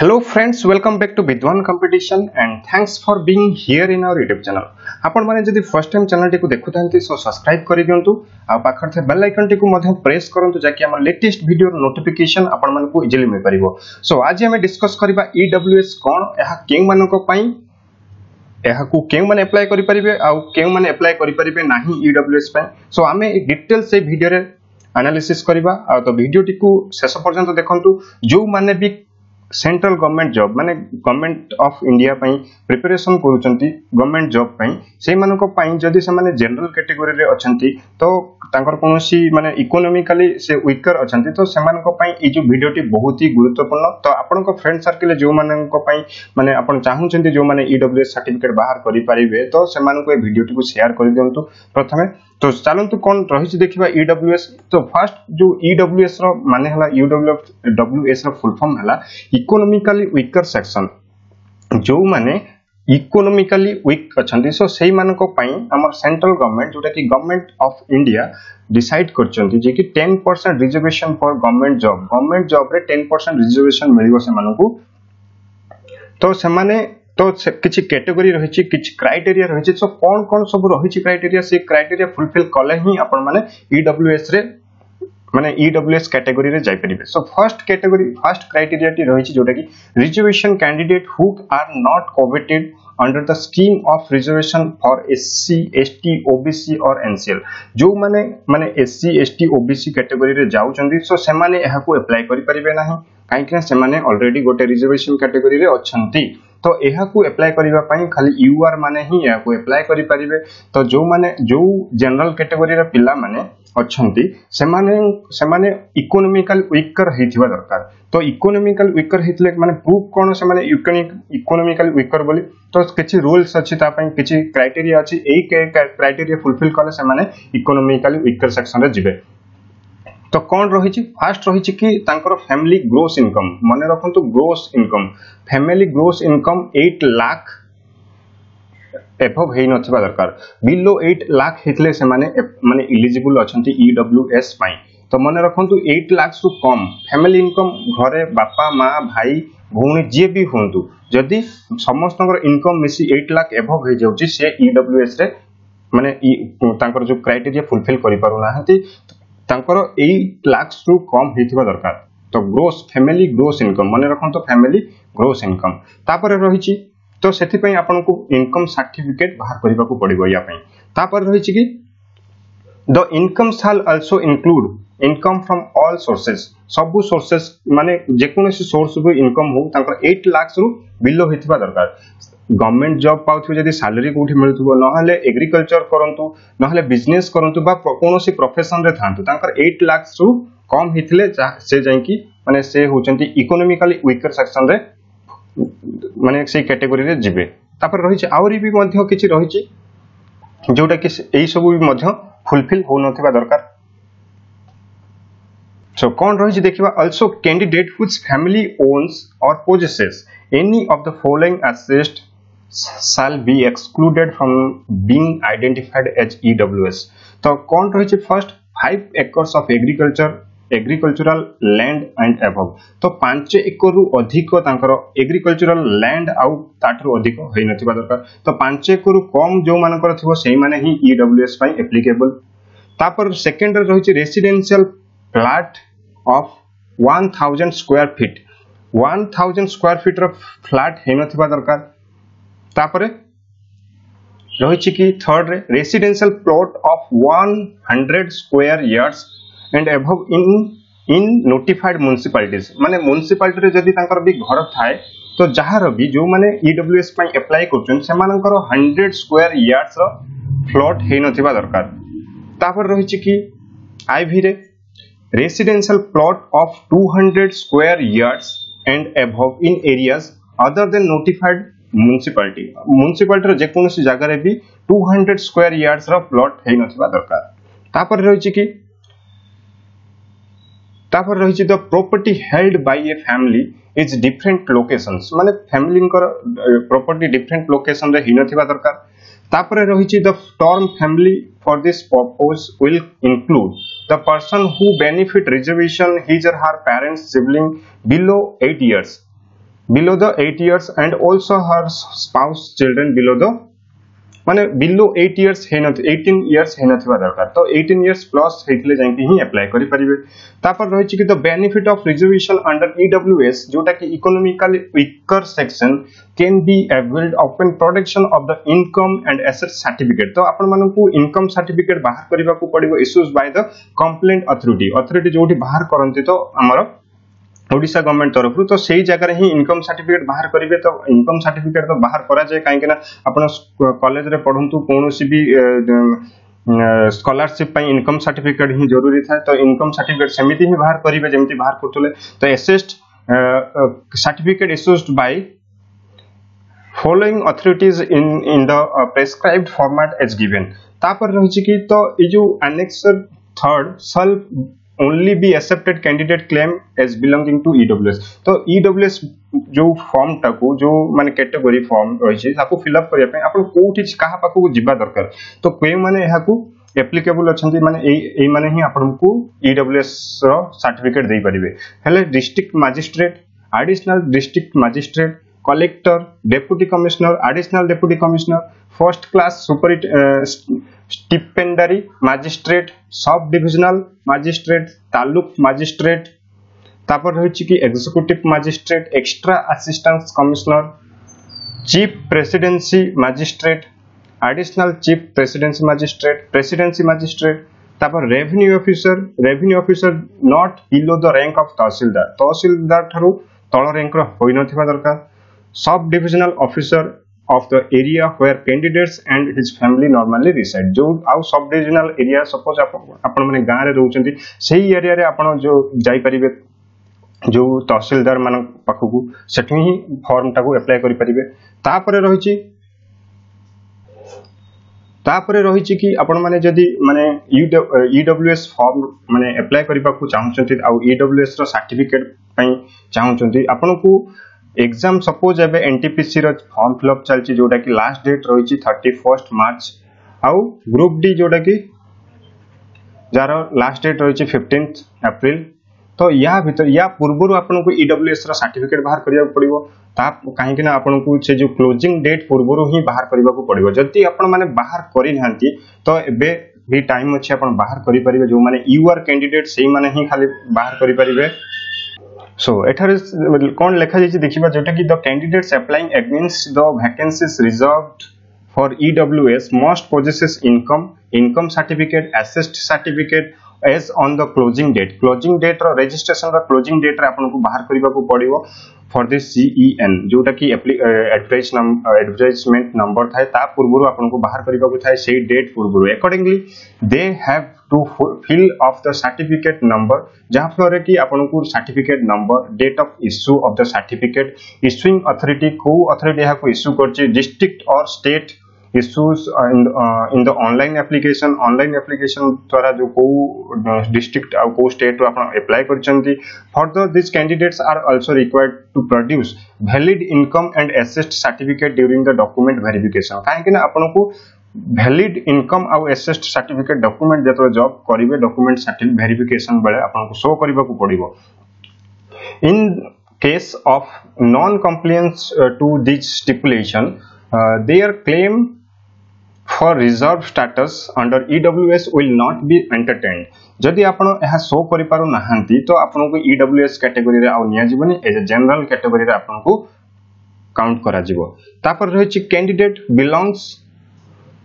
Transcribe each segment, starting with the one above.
hello friends welcome back to vidwan competition and thanks for being here in our youtube channel आपण माने जदि first time channel टिकु देखुथांती so subscribe करि दियंतु आ पाखर थे बेल आइकन टिकु मधे प्रेस करंतु जाकि हमर लेटेस्ट वीडियो रो नोटिफिकेशन आपण मन को इजीली मिल परिबो सो आज हम डिस्कस करिबा ईडब्ल्यूएस कोन एहा केंग मानन को पई ଏହାକୁ କେଉଁମାନେ ଆପ୍ଲାଏ କରିପାରିବେ ଆଉ କେଉଁମାନେ ଆପ୍ଲାଏ କରିପାରିବେ ନାହିଁ ୟୁଡବ୍ଲ୍ୟୁଏସ୍ ପାଇଁ ସୋ ଆମେ ଡିଟେଲ ସେ ଭିଡ଼ିଓରେ ଆନାଲିସିସ୍ କରିବା ଆଉ ତ ଭିଡ଼ିଓଟିକୁ ଶେଷ ପର୍ଯ୍ୟନ୍ତ ଦେଖନ୍ତୁ ଯେଉଁମାନେ ବି सेंट्रल गवर्नमेंट जॉब माने गवर्नमेंट ऑफ इंडिया पई प्रिपरेशन करूचंती गवर्नमेंट जॉब पई सेहि मानक पई जदि से जनरल कैटेगरी रे अछंती तो तांकर कोनोसी माने इकोनॉमिकली से वीकर अछंती तो सेमानक पई ए जो भिडियोटी बहुत ही गुरुत्वपूर्ण तो आपनक फ्रेंड सर्कल जो मानक पई माने आपण चाहूचंती जो माने ईडब्ल्यूएस सर्टिफिकेट बाहर करि परिबे तो सेमानक ए भिडियोटी को शेयर करि दियंतु प्रथमे तो चलते कौन रही देखा इडब्ल्यूएस e तो फास्ट जो इडब्ल्यूएस रान डब्ल्यूएस रुलफर्म है इकोनोमिकाली विकर सेक्शन जो मैंने इकोनोमिकाली विक अच्छा सो से मानों सेन्ट्राल गवर्नमेंट जोटा कि गवर्नमेंट अफ इंडिया डिसाइड कर ten percent reservation for government job government जब्रे टेन परसेंट रिजर्वेशन मिले तो से तो किसी कैटेगोरी रही किसी क्राइटेरिया रही तो कौन कौन सब रही क्राइटेरिया से क्राइटेरिया फुलफिल कले ही आपण मैंने ईडब्ल्यूएस रे माने ईडब्ल्यूएस कैटेगोरी रे so first category first criteria टी रही जोटा कि reservation candidate who are not covered under the scheme of reservation for SC ST OBC और एनसीएल जो मैंने माने एससी एसटी ओबीसी कैटेगोरी रे जाउ चंदी सो से एहा को अप्लाई करि परिबे नाही गोटे रिजर्वेशन कैटेगोरी अच्छा तो यह एप्लाय करने खाली यूआर मैंने यहाँ करेंगे तो जो मैंने जो जनरल कैटेगोरी पिला मैंने अच्छा से माने इकोनोमिकल विकर होता दरकार तो इकोनोमिकल विकर होते मैंने प्रूफ कौन से इकोनोमिकल विकर बोली तो किसी रूल्स अच्छी किसी क्राइटेरिया अच्छी क्राइटेरिया फुलफिल कले इकोनोमिकल विकर सेक्शन जी তো কোন রয়েছে ফার্স্ট রয়েছে কি তাঁকর ফ্যামিলি গ্রোস ইনকম মনে রাখতু gross income family gross income eight lakh above হয়ে নথিবা দরকার বিলো এইট লাখ হইলে সেমানে মানে ইলিজিবল অনেক ইডব্লুএস পাই তো মনে রাখতু এইট লাখ সু কম ফ্যামিলি ইনকম ঘরে বাপা মা ভাই ভৌণী যিয়ে বি হুঁতু যদি সমস্ত ইনকম মিশি এইট লাখ এভভ হয়ে যাচ্ছে সে ইডব্লুএস রে মানে তাঁর যে ক্রাইটেরিয়া ফুলফিল করে পু না टैक्स रु कम होता दरकार तो ग्रोस फैमिली ग्रोस इनकम मन रख तो फैमिली ग्रोस इनकम तापर रही तो से आपको इनकम सार्टिफिकेट बाहर करने को पड़ो यापर रही कि the income shall also include income from all sources सब सोर्सेस मानते जेकोसी सोर्स भी इनकम हो तांकर 8 लाख रु बिलो होता दरकार ଗଭର୍ଣ୍ଣମେଣ୍ଟ ଜବ୍ ପାଉଥିବେ ଯଦି ସାଲେରୀ କେଉଁଠି ମିଳୁଥିବ ନହେଲେ ଏଗ୍ରିକଲଚର କରନ୍ତୁ ନହେଲେ ବିଜନେସ୍ କରନ୍ତୁ ବା କୌଣସି ପ୍ରଫେସନରେ ଥାଆନ୍ତୁ ତାଙ୍କର ଏଇଟ୍ ଲାକ୍ସରୁ କମ୍ ହେଇଥିଲେ ସେ ଯାଇକି ମାନେ ସେ ହେଉଛନ୍ତି ଇକୋନୋମିକାଲି ୱିକର ସେକ୍ସନରେ ମାନେ ସେଇ କ୍ୟାଟେଗୋରୀରେ ଯିବେ ତାପରେ ରହିଛି ଆହୁରି ବି ମଧ୍ୟ କିଛି ରହିଛି ଯେଉଁଟାକି ଏଇସବୁ ବି ମଧ୍ୟ ଫୁଲଫିଲ୍ ହେଉନଥିବା ଦରକାର So, कौन रही देखा also candidate whose family owns और possesses any of the following assets shall be excluded from being identified as EWS. तो कौन रही first five acres of agriculture agricultural land and above तो पांच एकर रु अधिक तांकर लैंड आउ अधिक होई नथिबा दरकार तो पांच एकर रु कम जो मान थिबो से माने ही ईडब्ल्यूएस e पाई एप्लीकेबल तापर सेकेंड रही residential flat of of 1000 square feet 1000 square feet रो फ्लैट हे दरकार तापरे रही कि थर्ड रेसीडेल प्लट अफ व्रेड square yards and above in in notified municipalities मानते म्यूनिशिपाटर भी घर थाए तो जार भी जो मैंने इडब्ल्यू एस एप्लाय कर हंड्रेड स्कोर यार्डस र्लट हो ना दरकार रही कि आई residential plot of two hundred square yards and above in areas other than notified municipality municipality जो जगह भी two hundred square yards plot हो ना दरकार रही कि तापर रही the property held by a family is different location मान फैमिली प्रॉपर्टी डिफरेंट लोकेशन रे ही ना दरकार तापर रही the term family for this purpose will include the person who benefit reservation his or her parents sibling below eight years below the 8 years and also her spouse children below the माने below 8 years হেনথ 18 years হেনথিবা দরকার তো 18 years plus হেইতিলে যাইকি হি apply করি পারিবে তারপর রয়েছে কি the benefit of reservation under EWS যেটা কি economically weaker section can be availed upon production of the income and asset certificate তো আপন মানকু ইনকম সার্টিফিকেট বাহার করিবাকু পড়িব issued by the competent authority authority যেটি বাহার করন্তি তো আমার ओडिशा गवर्नमेंट तरफ तो से জায়গায় হি ইনকম সার্টিফিকেট বাহার করবে তো ইনকম সার্টিফিকেট তো বাহার করা যায় কাইকি না আপনা কলেজ রে পড়ন্তু কোনসি বি स्कॉलरशिप इनकम सर्टिफिकेट ही जरूरी था तो इनकम सर्टिफिकेट सेमती ही बाहर करेंगे जमी बाहर करुले तो asset certificate issued by following authorities in in the prescribed format as given तापर रही कि तो ये जो annexure third shall only be accepted candidate claim as belonging to EWS तो ईडब्ल्यूएस e जो फॉर्म टा को जो माने कैटेगरी फॉर्म रही है फिलअप करने आप कौट क्या पाक जावा दरकार तो क्यों मैंने एप्लीकेबल अच्छा मानते ए मैंने ही आपको ईडब्ल्यूएस रार्टिफिकेट दे पारे हेल्ले district magistrate additional district magistrate collector deputy commissioner additional deputy commissioner first class super stipendiary magistrate sub divisional magistrate taluk magistrate तापर रही कि executive magistrate extra assistant commissioner chief presidency magistrate additional chief presidency magistrate presidency magistrate तापर revenue officer revenue officer not below the rank of tehsildar tehsildar ठार तल rank हो न दरकार sub divisional officer of the area where candidates and his family normally reside जो आउ सब regional area suppose आपण माने गांव रे रहउचंती सेही एरिया रे जो जाई जो तहसीलदार मान पाखकु सेठी फॉर्म टाकु अप्लाई करि परिबे तापरे रहिची तापर रहिची कि आपण माने जदि माने ईडब्ल्यूएस फॉर्म माने अप्लाई करिबाकु चाहुचंती आउ ईडब्ल्यूएस रो सर्टिफिकेट पई को एग्जाम सपोज एवं एनटीपीसी फर्म फिलअप चलती जोटा कि लास्ट डेट रही थर्टी फर्स्ट मार्च आउ ग्रुप डी जोटा कि जार लास्ट डेट रही फिफ्टीन एप्रिल तो या भीतर या पूर्व आपको एस रर्टिफिकेट बाहर करा पड़ो कहीं आपको से जो क्लोजिंग डेट पूर्व ही बाहर करने पड़ो जदि आपने बाहर करना तो ए टाइम अच्छे बाहर करेंगे जो मैंने यू कैंडिडेट से ही खाली बाहर करें সো এঠারে কোন লেখা যাইছে দেখিবা যেটা কি the candidates applying against the vacancies reserved for EWS must possess income income certificate asset certificate as on the closing date closing date रो रजिस्ट्रेशन रो क्लोजिंग डेट रे आपन को बाहर करबा को पड़िवो फर दिस सीईएन जोटा कि एडभरटाइजमेंट नंबर था पूर्व आपको बाहर करने डेट पूर्व accordingly they have to fill of the certificate number जहाँफल कि आपको certificate number date of issue of the certificate issuing authority को अथॉरिटी अथरीटी इश्यू कर डिस्ट्रिक्ट और state issues in the online application online application द्वारा जो कोई district आउ कोई स्टेट रो आपन अप्लाई कर further this candidates are also required to produce valid income and asset certificate during the document verification काहे ना आपन को वैलिड इनकम आउ एसेस्ट सर्टिफिकेट डॉक्यूमेंट जतो जॉब करिवे डॉक्यूमेंट सर्टिफिकेट वेरिफिकेशन बले आपन को शो करबा को पड़िबो in case of non compliance to this stipulation their claim for reserve status under EWS will not be entertain जदि आपण शो करि पारु नाहंती तो आपनको इडब्ल्यूएस कैटेगरी रे आउ निया एज ए जनरल कैटेगरी रे आपनको काउंट करा जीवो तापर रहैछि candidate belongs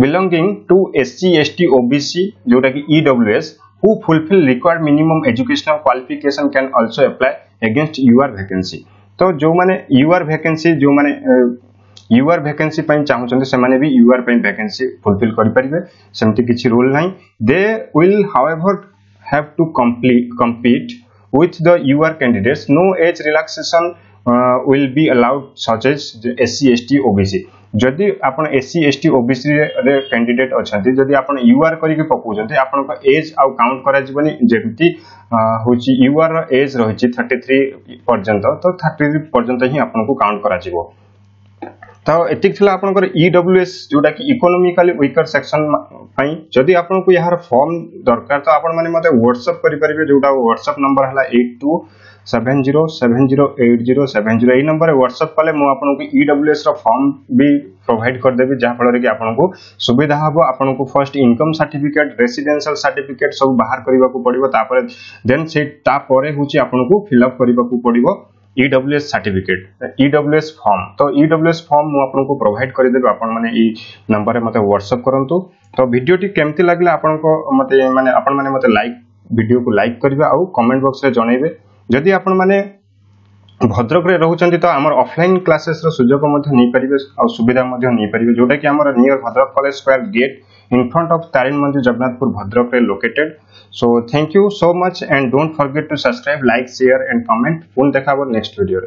belonging to SC ST OBC जोटा कि EWS who fulfil required minimum educational qualification can also apply against UR vacancy तो जो माने योर वैकेंसी जो ୟୁଆର୍ ଭ୍ୟାକେନ୍ସି ପାଇଁ ଚାହୁଁଛନ୍ତି ସେମାନେ ବି ୟୁଆର୍ ପାଇଁ ଭ୍ୟାକେନ୍ସି ଫୁଲଫିଲ୍ କରିପାରିବେ ସେମିତି କିଛି ରୁଲ୍ ନାହିଁ they will however have to complete compete with the UR candidates, no age relaxation uh, will be allowed such as SC, ST, OBC. ଯଦି ଆପଣ ଏସ୍ସି ଏସ୍ ଟି ଓବିସିରେ candidate ଅଛନ୍ତି ଯଦି ଆପଣ ୟୁ ଆର୍ କରିକି ପକାଉଛନ୍ତି ଆପଣଙ୍କ ଏଜ୍ ଆଉ କାଉଣ୍ଟ କରାଯିବନି ଯେମିତି ହେଉଛି ୟୁ ଆର୍ର ଏଜ୍ ରହିଛି ଥାର୍ଟି ଥ୍ରୀ ପର୍ଯ୍ୟନ୍ତ ତ ଥାର୍ଟି ଥ୍ରୀ ପର୍ଯ୍ୟନ୍ତ ହିଁ ଆପଣଙ୍କୁ କାଉଣ୍ଟ କରାଯିବ ତ ଏତିକି ଥିଲା ଆପଣଙ୍କର ଇଡବ୍ଲ୍ୟୁଏସ୍ ଯେଉଁଟାକି ଇକୋନୋମିକାଲି ୱିକର ସେକ୍ସନ୍ ପାଇଁ ଯଦି ଆପଣଙ୍କୁ ଏହାର ଫର୍ମ ଦରକାର ତ ଆପଣମାନେ ମୋତେ ହ୍ୱାଟ୍ସଅପ୍ କରିପାରିବେ ଯେଉଁଟା ହ୍ୱାଟ୍ସଅପ୍ ନମ୍ବର ହେଲା eight two seven zero seven zero eight zero seven zero ଏଇ ନମ୍ବରରେ ହ୍ୱାଟ୍ସଅପ୍ କଲେ ମୁଁ ଆପଣଙ୍କୁ ଇଡବ୍ଲ୍ୟୁଏସ୍ର ଫର୍ମ ବି ପ୍ରୋଭାଇଡ଼ କରିଦେବି ଯାହାଫଳରେ କି ଆପଣଙ୍କୁ ସୁବିଧା ହେବ ଆପଣଙ୍କୁ first income certificate residential certificate ସବୁ ବାହାର କରିବାକୁ ପଡ଼ିବ ତାପରେ ଦେନ୍ ସେ ତାପରେ ହେଉଛି ଆପଣଙ୍କୁ ଫିଲ୍ଅପ୍ କରିବାକୁ ପଡ଼ିବ ईडब्ल्यूएस ସାର୍ଟିଫିକେଟ୍ ईडब्ल्यूएस ଫର୍ମ ତ ईडब्ल्यूएस ଫର୍ମ ମୁଁ ଆପଣଙ୍କୁ ପ୍ରୋଭାଇଡ୍ କରିଦେବି ଆପଣମାନେ ଏଇ ନମ୍ବରରେ ମୋତେ ହ୍ୱାଟ୍ସଆପ୍ କରନ୍ତୁ ତ ଭିଡ଼ିଓଟି କେମିତି ଲାଗିଲା ଆପଣଙ୍କ ମୋତେ ମାନେ ଆପଣମାନେ ମୋତେ ଲାଇକ୍ ଭିଡ଼ିଓକୁ ଲାଇକ୍ କରିବେ ଆଉ କମେଣ୍ଟ ବକ୍ସରେ ଜଣାଇବେ ଯଦି ଆପଣମାନେ ଭଦ୍ରକରେ ରହୁଛନ୍ତି ତ ଆମର ଅଫଲାଇନ୍ କ୍ଲାସେସ୍ର ସୁଯୋଗ ମଧ୍ୟ ନେଇପାରିବେ ଆଉ ସୁବିଧା ମଧ୍ୟ ନେଇପାରିବେ ଯେଉଁଟାକି ଆମର near Bhadrak college square gate in front of Tarin Mandir Jagannathpur Bhadrapur located. So thank you so much and don't forget to subscribe, like, share and comment. Phone dekha next video.